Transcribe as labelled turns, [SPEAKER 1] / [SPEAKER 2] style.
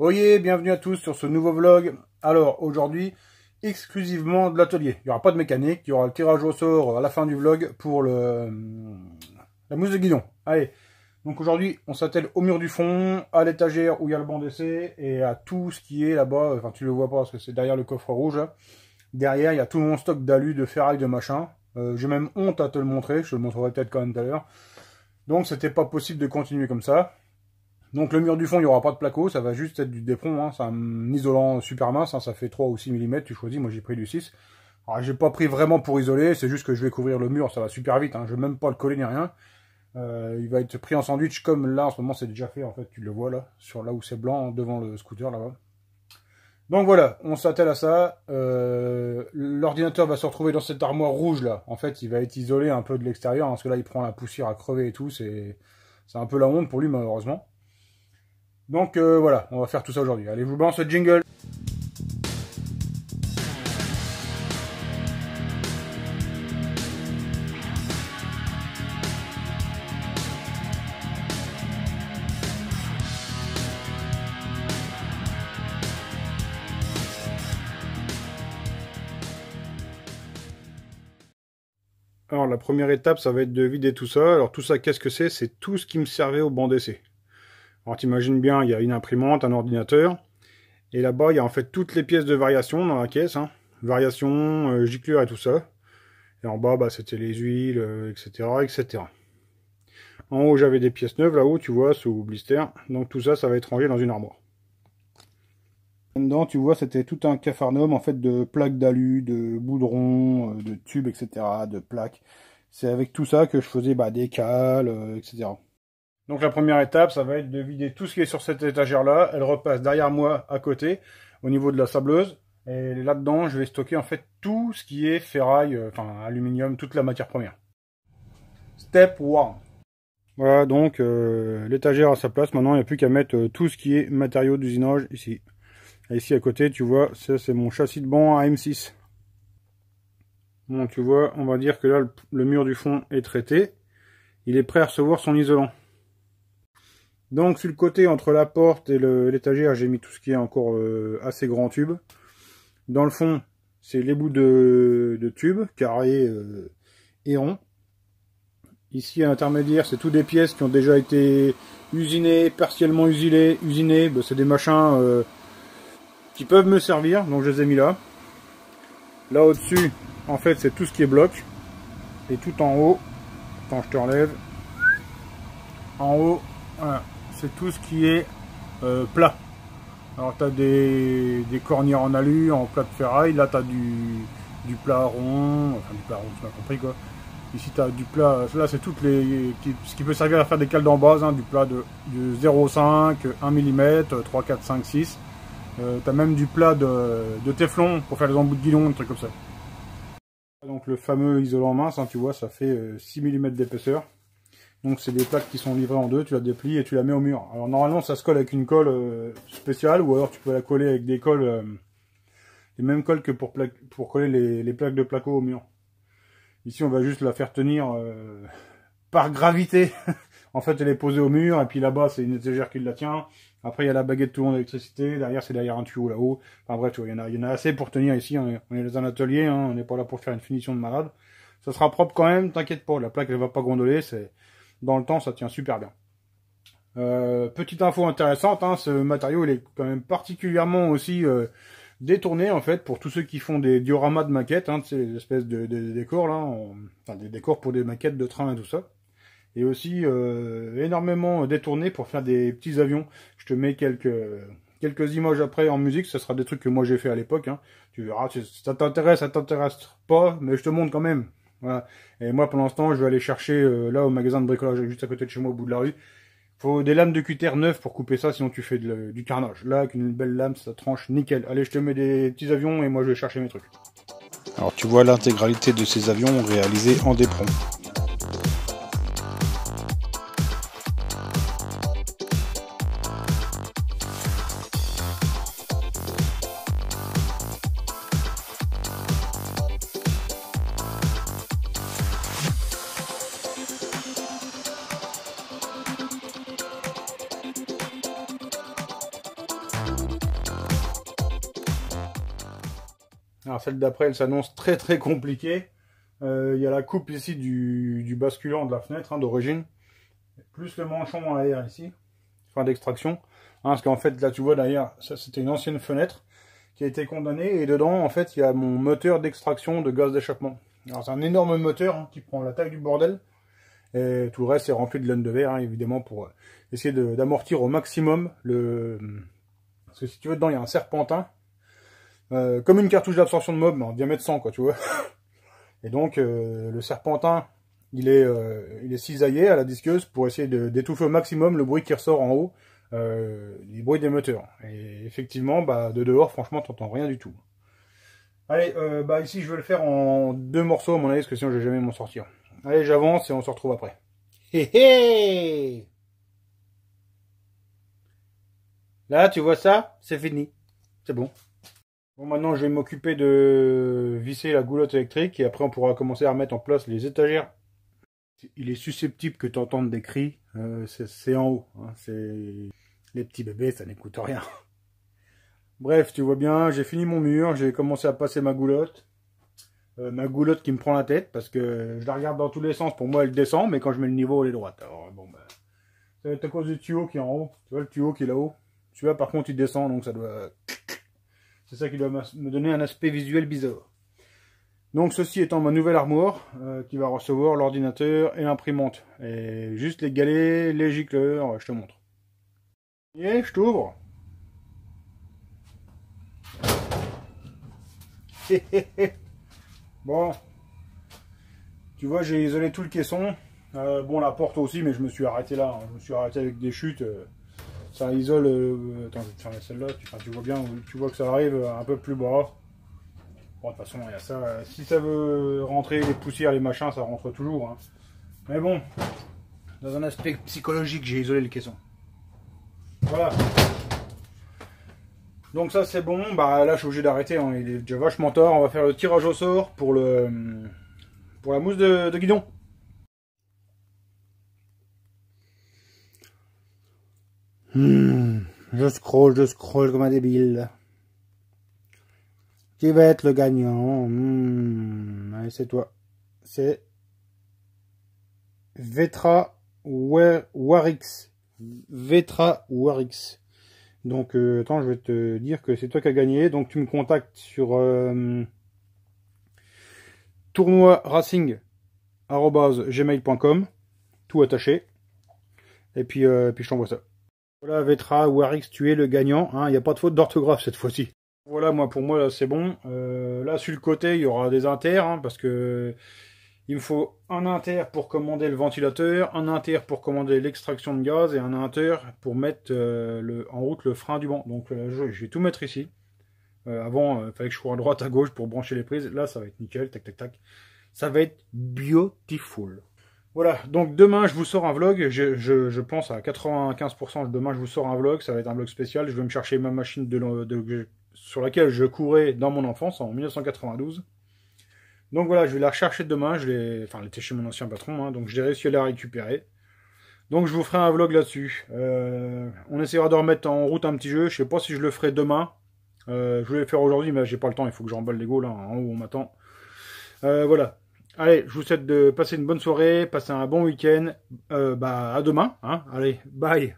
[SPEAKER 1] Oyez, bienvenue à tous sur ce nouveau vlog. Alors aujourd'hui, exclusivement de l'atelier. Il n'y aura pas de mécanique, il y aura le tirage au sort à la fin du vlog pour le la mousse de guidon. Allez, donc aujourd'hui on s'attelle au mur du fond, à l'étagère où il y a le banc d'essai et à tout ce qui est là-bas. Enfin tu le vois pas parce que c'est derrière le coffre rouge. Derrière il y a tout mon stock d'alu, de ferraille, de machin. Euh, j'ai même honte à te le montrer, je le montrerai peut-être quand même tout à l'heure. Donc c'était pas possible de continuer comme ça. Donc le mur du fond, il n'y aura pas de placo, ça va juste être du dépron, hein, c'est un isolant super mince, hein. ça fait 3 ou 6 mm, tu choisis, moi j'ai pris du 6. Alors j'ai pas pris vraiment pour isoler, c'est juste que je vais couvrir le mur, ça va super vite, hein, je vais même pas le coller ni rien. Euh, il va être pris en sandwich comme là, en ce moment c'est déjà fait en fait, tu le vois là, sur là où c'est blanc, devant le scooter là-bas. Donc voilà, on s'attelle à ça, euh, l'ordinateur va se retrouver dans cette armoire rouge là, en fait il va être isolé un peu de l'extérieur, hein, parce que là il prend la poussière à crever et tout, c'est un peu la honte pour lui malheureusement. Donc euh, voilà, on va faire tout ça aujourd'hui. Allez, vous lance ce jingle. Alors la première étape, ça va être de vider tout ça. Alors tout ça, qu'est-ce que c'est C'est tout ce qui me servait au banc d'essai. Alors t'imagines bien, il y a une imprimante, un ordinateur, et là-bas, il y a en fait toutes les pièces de variation dans la caisse, hein. variation, euh, et tout ça. Et en bas, bah, c'était les huiles, etc., euh, etc. En haut, j'avais des pièces neuves, là-haut, tu vois, sous blister. Donc tout ça, ça va être rangé dans une armoire. Dedans, tu vois, c'était tout un cafarnum, en fait, de plaques d'alu, de boudrons, euh, de tubes, etc., de plaques. C'est avec tout ça que je faisais bah, des cales, euh, etc. Donc la première étape, ça va être de vider tout ce qui est sur cette étagère-là. Elle repasse derrière moi, à côté, au niveau de la sableuse. Et là-dedans, je vais stocker en fait tout ce qui est ferraille, euh, enfin aluminium, toute la matière première. Step 1. Voilà, donc euh, l'étagère à sa place. Maintenant, il n'y a plus qu'à mettre euh, tout ce qui est matériaux d'usinage ici. Et ici à côté, tu vois, ça c'est mon châssis de banc AM6. Bon, tu vois, on va dire que là, le mur du fond est traité. Il est prêt à recevoir son isolant. Donc sur le côté entre la porte et l'étagère, j'ai mis tout ce qui est encore euh, assez grand tube. Dans le fond, c'est les bouts de, de tubes carrés euh, et ronds. Ici à l'intermédiaire, c'est toutes des pièces qui ont déjà été usinées, partiellement usilées, usinées. usinées. Bah, c'est des machins euh, qui peuvent me servir, donc je les ai mis là. Là au-dessus, en fait, c'est tout ce qui est bloc. Et tout en haut, quand je te relève, en haut, voilà, c'est tout ce qui est euh, plat. Alors tu as des, cornières en alu, en plat de ferraille, là tu as du, plat rond, enfin du plat rond, tu m'as compris quoi. Ici tu as du plat, là c'est toutes les. ce qui peut servir à faire des cales d'embase hein, du plat de, 0,5, 1 mm, 3, 4, 5, 6. tu as même du plat de, de, Teflon pour faire les embouts de guidon, des trucs comme ça. Donc le fameux isolant mince, hein, tu vois, ça fait 6 euh, mm d'épaisseur. Donc c'est des plaques qui sont livrées en deux, tu la déplies et tu la mets au mur. Alors normalement ça se colle avec une colle euh, spéciale ou alors tu peux la coller avec des colles, les euh, mêmes colles que pour, plaques pour coller les, plaques de placo au mur. Ici on va juste la faire tenir euh, par gravité. en fait elle est posée au mur et puis là-bas c'est une étagère qui la tient. Après il y a la baguette tout monde d'électricité, derrière c'est derrière un tuyau là-haut. Enfin bref, il y, en a, y en a assez pour tenir ici, on est, dans un atelier, hein. on n'est pas là pour faire une finition de malade. Ça sera propre quand même, t'inquiète pas, la plaque elle va pas gondoler, c'est dans le temps, ça tient super bien. Euh, petite info intéressante, hein, ce matériau il est quand même particulièrement aussi euh, détourné en fait pour tous ceux qui font des dioramas de maquettes, hein, ces espèces de, décors là, enfin des décors pour des maquettes de trains. et tout ça. Et aussi euh, énormément détourné pour faire des petits avions. Je te mets quelques quelques images après en musique, ce sera des trucs que moi j'ai fait à l'époque. Hein. Tu verras, ça t'intéresse, ça t'intéresse pas, mais je te montre quand même. Voilà. Et moi, pour l'instant, je vais aller chercher euh, là au magasin de bricolage juste à côté de chez moi, au bout de la rue. Faut des lames de cutter neuves pour couper ça, sinon tu fais du carnage. Là, avec une belle lame, ça tranche nickel. Allez, je te mets des petits avions et moi, je vais chercher mes trucs. Alors, tu vois l'intégralité de ces avions réalisés en dépron. Alors ah, celle d'après, elle s'annonce très très compliquée. Euh, il y a la coupe ici du, basculant de la fenêtre hein, d'origine, plus le manchon en air ici, fin d'extraction. Hein, parce qu'en fait, là tu vois derrière, ça c'était une ancienne fenêtre qui a été condamnée. Et dedans, en fait, il y a mon moteur d'extraction de gaz d'échappement. Alors c'est un énorme moteur hein, qui prend la taille du bordel. Et tout le reste est rempli de laine de verre, évidemment, pour euh, essayer d'amortir au maximum le... Parce que si tu veux, dedans, il y a un serpentin euh, comme une cartouche d'absorption de mob, en diamètre 100, quoi, tu vois. Et donc, euh, le serpentin, il est, euh, il est cisaillé à la disqueuse pour essayer d'étouffer au maximum le bruit qui ressort en haut, les bruits des moteurs. Et effectivement, bah, de dehors, franchement, t'entends rien du tout. Allez, bah ici, je vais le faire en deux morceaux, à mon avis, parce que sinon, je vais jamais m'en sortir. Allez, j'avance et on se retrouve après. Hé hé Là, tu vois ça C'est fini. C'est bon. Bon, maintenant, je vais m'occuper de visser la goulotte électrique et après, on pourra commencer à remettre en place les étagères. Il est susceptible que tu entendes des cris. Euh, c'est en haut. Hein, les petits bébés, ça n'écoute rien. Bref, tu vois bien, j'ai fini mon mur, j'ai commencé à passer ma goulotte. Euh, ma goulotte qui me prend la tête parce que je la regarde dans tous les sens. Pour moi, elle descend, mais quand je mets le niveau, elle est droite. Alors bon, bah, ça va être à cause du tuyau qui est en haut. Tu vois le tuyau qui est là-haut. Tu vois, par contre, il descend, donc ça doit c'est ça qui doit me donner un aspect visuel bizarre. Donc ceci étant ma nouvelle armoire euh, qui va recevoir l'ordinateur et l'imprimante. Et juste les galets, les gicleurs, euh, je te montre. Et je t'ouvre. bon. Tu vois, j'ai isolé tout le caisson. Euh, bon, la porte aussi, mais je me suis arrêté là. Hein. Je me suis arrêté avec des chutes ça isole. Euh, attends, je celle-là. Tu, vois bien, tu vois que ça arrive un peu plus bas. Bon, de toute façon, il y a ça. Si ça veut rentrer les poussières, les machins, ça rentre toujours. Hein. Mais bon, dans un aspect psychologique, j'ai isolé le caisson. Voilà. Donc ça c'est bon, bah là je suis obligé d'arrêter, hein. il est déjà vachement tard, on va faire le tirage au sort pour le pour la mousse de guidon. Hmm, je scroll, je scroll comme un débile. Qui va être le gagnant hmm, c'est toi. C'est Vetra Warix. Vetra Warix. Donc, euh, attends, je vais te dire que c'est toi qui as gagné. Donc, tu me contactes sur euh, tout attaché. Et puis, euh, puis je t'envoie ça. Voilà, Vetra ou tu es le gagnant. Hein. Il hein, n'y a pas de faute d'orthographe cette fois-ci. Voilà, moi pour moi, c'est bon. Euh, là, sur le côté, il y aura des inters, hein, parce que il me faut un inter pour commander le ventilateur, un inter pour commander l'extraction de gaz et un inter pour mettre euh, le, en route le frein du banc. Donc là, euh, je, vais tout mettre ici. avant, il fallait que je sois à droite, à gauche pour brancher les prises. Là, ça va être nickel, tac, tac, tac. Ça va être beautiful. Voilà, donc demain je vous sors un vlog, je, je pense à 95% demain je vous sors un vlog, ça va être un vlog spécial, je vais me chercher ma machine de, sur laquelle je courais dans mon enfance en 1992. Donc voilà, je vais la rechercher demain, je l'ai, enfin elle était chez mon ancien patron, hein, donc j'ai réussi à la récupérer. Donc je vous ferai un vlog là-dessus. Euh, on essaiera de remettre en route un petit jeu, je sais pas si je le ferai demain. Euh, je voulais le faire aujourd'hui, mais j'ai pas le temps, il faut que j'emballe les go là, hein, en haut on m'attend. Euh, voilà, Allez, je vous souhaite de passer une bonne soirée, passer un bon week-end. Euh, bah, à demain. Hein. Allez, bye.